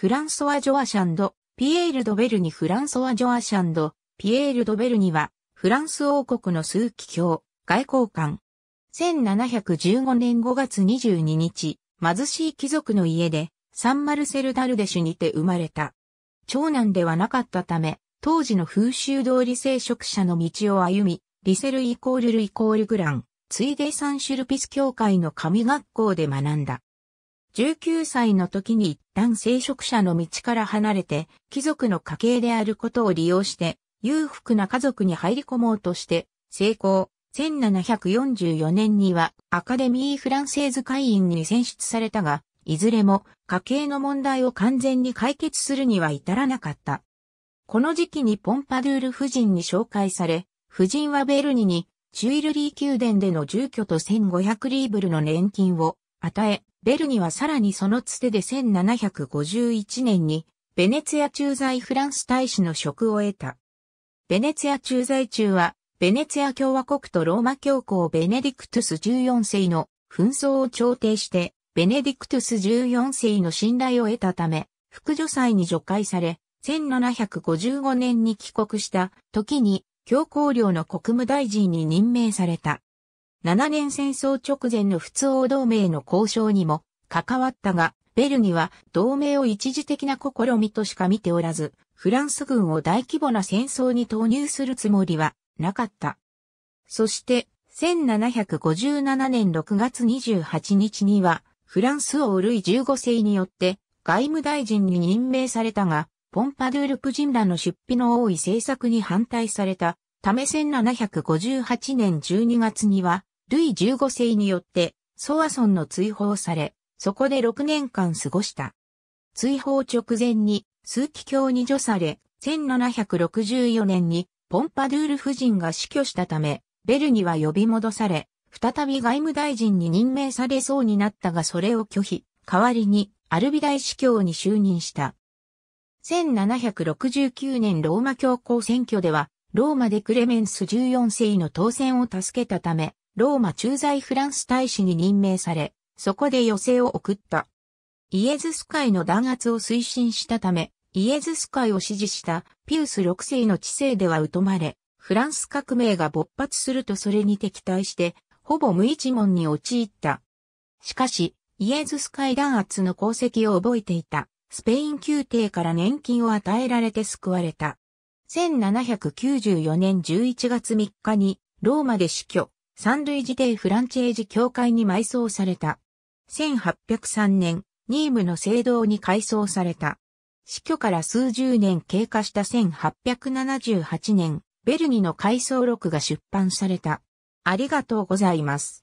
フランソワ・ジョアシャンド、ピエール・ド・ベルニフランソワ・ジョアシャンド、ピエール・ド・ベルニは、フランス王国の数奇教、外交官。1715年5月22日、貧しい貴族の家で、サンマルセル・ダルデシュにて生まれた。長男ではなかったため、当時の風習通り聖職者の道を歩み、リセルイコールルイコールグラン、ついでサンシュルピス教会の神学校で学んだ。19歳の時に一旦聖職者の道から離れて、貴族の家系であることを利用して、裕福な家族に入り込もうとして、成功。1744年にはアカデミー・フランセーズ会員に選出されたが、いずれも家計の問題を完全に解決するには至らなかった。この時期にポンパドゥール夫人に紹介され、夫人はベルニにチュイルリー宮殿での住居と1500リーブルの年金を与え、ベルニはさらにそのつてで1751年に、ベネツィア駐在フランス大使の職を得た。ベネツィア駐在中は、ベネツィア共和国とローマ教皇ベネディクトゥス14世の紛争を調停して、ベネディクトゥス14世の信頼を得たため、副助祭に除会され、1755年に帰国した時に、教皇領の国務大臣に任命された。7年戦争直前の仏王同盟の交渉にも関わったが、ベルギは同盟を一時的な試みとしか見ておらず、フランス軍を大規模な戦争に投入するつもりはなかった。そして、1757年6月28日には、フランス王ルイ15世によって外務大臣に任命されたが、ポンパドゥール夫人らの出費の多い政策に反対されたため1758年12月にはルイ15世によってソワソンの追放され、そこで6年間過ごした。追放直前に枢機卿に除され、1764年にポンパドゥール夫人が死去したため、ベルには呼び戻され、再び外務大臣に任命されそうになったがそれを拒否、代わりにアルビ大司教に就任した。1769年ローマ教皇選挙では、ローマでクレメンス14世の当選を助けたため、ローマ駐在フランス大使に任命され、そこで寄席を送った。イエズス会の弾圧を推進したため、イエズス会を支持したピウス6世の治世では疎まれ、フランス革命が勃発するとそれに敵対して、ほぼ無一文に陥った。しかし、イエズス会弾圧の功績を覚えていた、スペイン宮廷から年金を与えられて救われた。1794年11月3日に、ローマで死去。三類自定フランチェージ協会に埋葬された。1803年、ニームの聖堂に改装された。死去から数十年経過した1878年、ベルニの回想録が出版された。ありがとうございます。